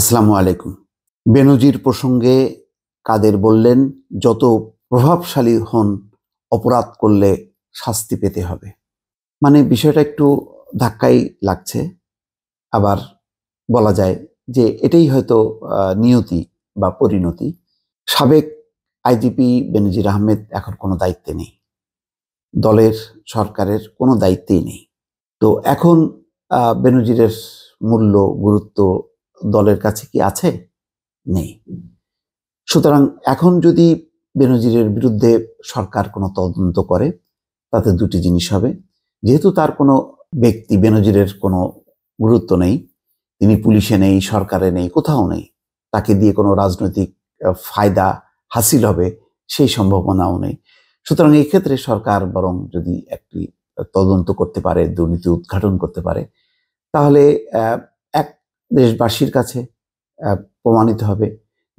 আসসালামু আলাইকুম বেনজির প্রসঙ্গে কাদের বললেন যত প্রভাবশালী হন অপরাধ করলে শাস্তি পেতে হবে মানে বিষয়টা একটু ধাক্কাই লাগছে আবার বলা যায় যে এটাই হয়তো নিয়তি বা পরিণতি সাবেক আইজিপি বেনজির আহমেদ এখন কোনো দায়িত্বে নেই দলের সরকারের কোনো দায়িত্বেই নেই তো এখন বেনজিরের মূল্য গুরুত্ব দলের কাছে কি আছে নেই সুতরাং এখন যদি বেনজিরের বিরুদ্ধে সরকার কোনো তদন্ত করে তাতে দুটি জিনিস হবে যেহেতু তার কোনো ব্যক্তি বেনজিরের কোনো গুরুত্ব নেই তিনি পুলিশে নেই সরকারে নেই কোথাও নেই তাকে দিয়ে কোনো রাজনৈতিক ফায়দা হাসিল হবে সেই সম্ভাবনাও নেই সুতরাং ক্ষেত্রে সরকার বরং যদি একটি তদন্ত করতে পারে দুর্নীতি উদ্ঘাটন করতে পারে তাহলে দেশবাসীর কাছে প্রমাণিত হবে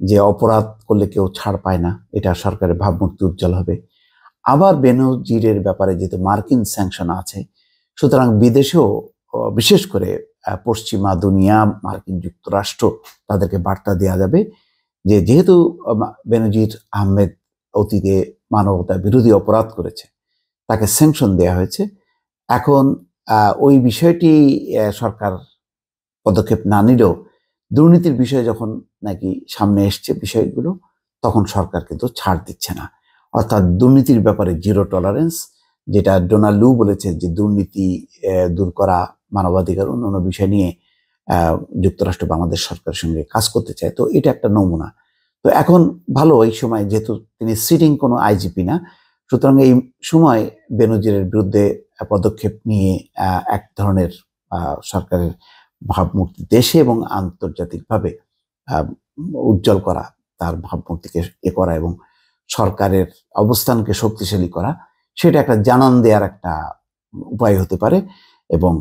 যে অপরাধ করলে কেউ ছাড় পায় না এটা সরকারের ভাবমূর্তি উজ্জ্বল হবে আবার বেনজিরের ব্যাপারে যেহেতু মার্কিন স্যাংশন আছে সুতরাং বিদেশেও বিশেষ করে পশ্চিমা দুনিয়া মার্কিন যুক্তরাষ্ট্র তাদেরকে বার্তা দেওয়া যাবে যে যেহেতু বেনজির আহমেদ অতীতে মানবতা বিরোধী অপরাধ করেছে তাকে স্যাংশন দেয়া হয়েছে এখন ওই বিষয়টি সরকার পদক্ষেপ না নিলেও দুর্নীতির বিষয়ে যখন নাকি সামনে এসছে বিষয়গুলো তখন সরকার কিন্তু ছাড় দিচ্ছে না অর্থাৎ দুর্নীতির ব্যাপারে জিরো টলারেন্স যেটা ডোনাল্ড লু বলেছে যে দুর্নীতি দূর করা মানবাধিকার অন্যান্য বিষয় নিয়ে যুক্তরাষ্ট্র বাংলাদেশ সরকারের সঙ্গে কাজ করতে চায় তো এটা একটা নমুনা তো এখন ভালো এই সময় যেহেতু তিনি সিটিং কোনো আইজিপি না সুতরাং এই সময় বেনজিরের বিরুদ্ধে পদক্ষেপ নিয়ে এক ধরনের সরকারের ভাবমূর্তি দেশে এবং আন্তর্জাতিকভাবে উজ্জ্বল করা তার ভাবমূর্তিকে এ করা এবং সরকারের অবস্থানকে শক্তিশালী করা সেটা একটা জানান দেওয়ার একটা উপায় হতে পারে এবং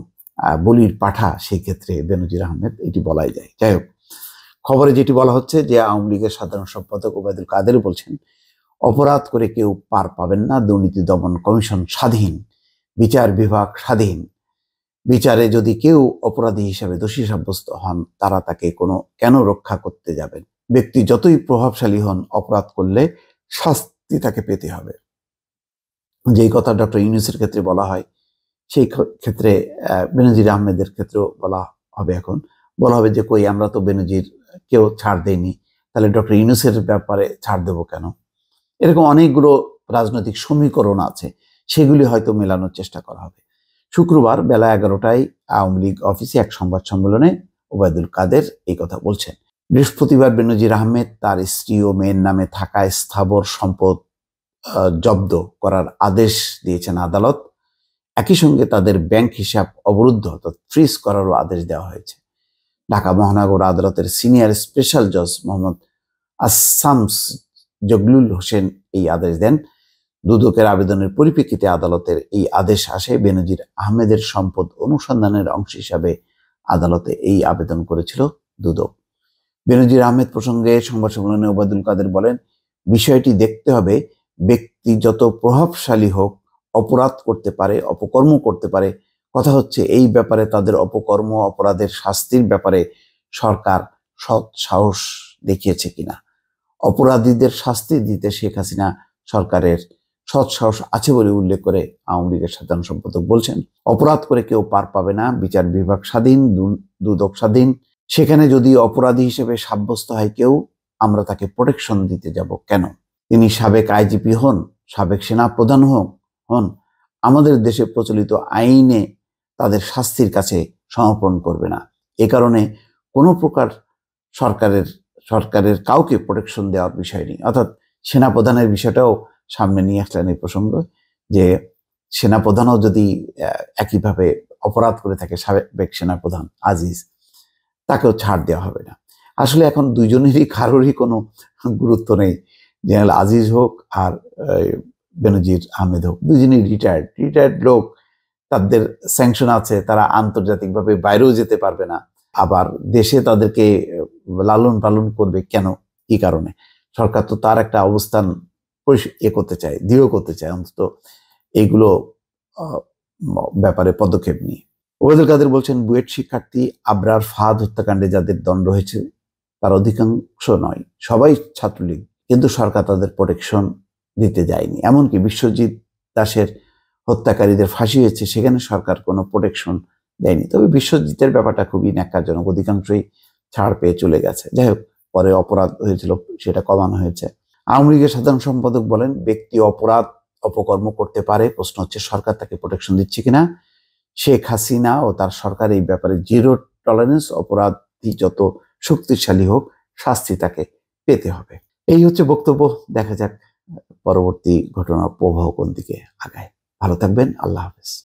বলির পাঠা সেই ক্ষেত্রে বেনজির আহমেদ এটি বলাই যায় যাই হোক খবরে যেটি বলা হচ্ছে যে আওয়ামী লীগের সাধারণ সম্পাদক ওবায়দুল কাদের বলছেন অপরাধ করে কেউ পার পাবেন না দুর্নীতি দমন কমিশন স্বাধীন বিচার বিভাগ স্বাধীন বিচারে যদি কেউ অপরাধী হিসাবে দোষী সাব্যস্ত হন তারা তাকে কোনো কেন রক্ষা করতে যাবেন ব্যক্তি যতই প্রভাবশালী হন অপরাধ করলে শাস্তি তাকে পেতে হবে যেই কথা ডক্টর ইউনুসের ক্ষেত্রে বলা হয় সেই ক্ষেত্রে বেনজির আহমেদের ক্ষেত্রেও বলা হবে এখন বলা হবে যে কই আমরা তো বেনজির কেউ ছাড় দেয়নি তাহলে ডক্টর ইউনুসের ব্যাপারে ছাড় দেব কেন এরকম অনেকগুলো রাজনৈতিক সমীকরণ আছে সেগুলি হয়তো মেলানোর চেষ্টা করা হবে শুক্রবার বেলা এগারোটায় আওয়ামী লীগ অফিসে এক সংবাদ সম্মেলনে ওবায়দুল কাদের এই কথা বলছেন বৃহস্পতিবার বেনজির আহমেদ তার স্ত্রী ও মেয়ের নামে থাকা স্থাবর সম্পদ জব্দ করার আদেশ দিয়েছেন আদালত একই সঙ্গে তাদের ব্যাংক হিসাব অবরুদ্ধ অর্থাৎ ফ্রিজ করারও আদেশ দেওয়া হয়েছে ঢাকা মহানগর আদালতের সিনিয়র স্পেশাল জজ মোহাম্মদ আসামস জগলুল হোসেন এই আদেশ দেন দুদকের আবেদনের পরিপ্রেক্ষিতে আদালতের এই আদেশ আসে বেনজির আহমেদের সম্পদ অনুসন্ধানের অংশ হিসাবে আদালতে এই আবেদন করেছিল দুদক বেনজির আহমেদ প্রসঙ্গে সংবাদ সম্মেলনে ওবায়দুল কাদের বলেন বিষয়টি দেখতে হবে ব্যক্তি যত প্রভাবশালী হোক অপরাধ করতে পারে অপকর্ম করতে পারে কথা হচ্ছে এই ব্যাপারে তাদের অপকর্ম অপরাধের শাস্তির ব্যাপারে সরকার সৎ সাহস দেখিয়েছে কিনা অপরাধীদের শাস্তি দিতে শেখ হাসিনা সরকারের সৎসাহস আছে বলে উল্লেখ করে আওয়ামী লীগের সাধারণ সম্পাদক বলছেন অপরাধ করে কেউ পার পাবে না বিচার বিভাগ স্বাধীন দুদক স্বাধীন সেখানে যদি অপরাধী হিসেবে সাব্যস্ত হয় কেউ আমরা তাকে প্রোটেকশন দিতে যাব কেন তিনি সাবেক আইজিপি হন সাবেক সেনা প্রধান হন হন আমাদের দেশে প্রচলিত আইনে তাদের শাস্তির কাছে সমর্পণ করবে না এ কারণে কোনো প্রকার সরকারের সরকারের কাউকে প্রোটেকশন দেওয়ার বিষয় নেই অর্থাৎ সেনাপ্রধানের বিষয়টাও সামনে নিয়ে আসলেন এই প্রসঙ্গ যে সেনাপ্রধানও যদি একইভাবে অপরাধ করে থাকে সাবেক সেনাপ্রধান আজিজ তাকেও ছাড় দেওয়া হবে না আসলে এখন দুজনেরই কারোরই কোনো গুরুত্ব নেই জেনারেল আজিজ হোক আর বেনজির আহমেদ হোক দুজনেই রিটায়ার্ড রিটায়ার্ড লোক তাদের স্যাংশন আছে তারা আন্তর্জাতিকভাবে বাইরেও যেতে পারবে না আবার দেশে তাদেরকে লালন পালন করবে কেন কি কারণে সরকার তো তার একটা অবস্থান এ করতে চায় দৃঢ় করতে চায় অন্তত এইগুলো ব্যাপারে পদক্ষেপ নিয়ে ওবায়দুল কাদের বলছেন বুয়েট শিক্ষার্থী আবরার ফাদ হত্যাকাণ্ডে যাদের দণ্ড হয়েছে তার অধিকাংশ নয় সবাই ছাত্রলীগ কিন্তু সরকার তাদের প্রোটেকশন দিতে যায়নি এমনকি বিশ্বজিৎ দাসের হত্যাকারীদের ফাঁসি হয়েছে সেখানে সরকার কোনো প্রোটেকশন দেয়নি তবে বিশ্বজিতের ব্যাপারটা খুবই ন্যাক্কারজনক অধিকাংশই ছাড় পেয়ে চলে গেছে যাই হোক পরে অপরাধ হয়েছিল সেটা কমানো হয়েছে আওয়ামী লীগের সাধারণ সম্পাদক বলেন ব্যক্তি অপরাধ অপকর্ম করতে পারে প্রশ্ন হচ্ছে সরকার তাকে প্রোটেকশন দিচ্ছে কিনা শেখ হাসিনা ও তার সরকার এই ব্যাপারে জিরো টলারেন্স অপরাধী যত শক্তিশালী হোক শাস্তি তাকে পেতে হবে এই হচ্ছে বক্তব্য দেখা যাক পরবর্তী ঘটনা প্রবাহ কোন দিকে আগায় ভালো থাকবেন আল্লাহ হাফেজ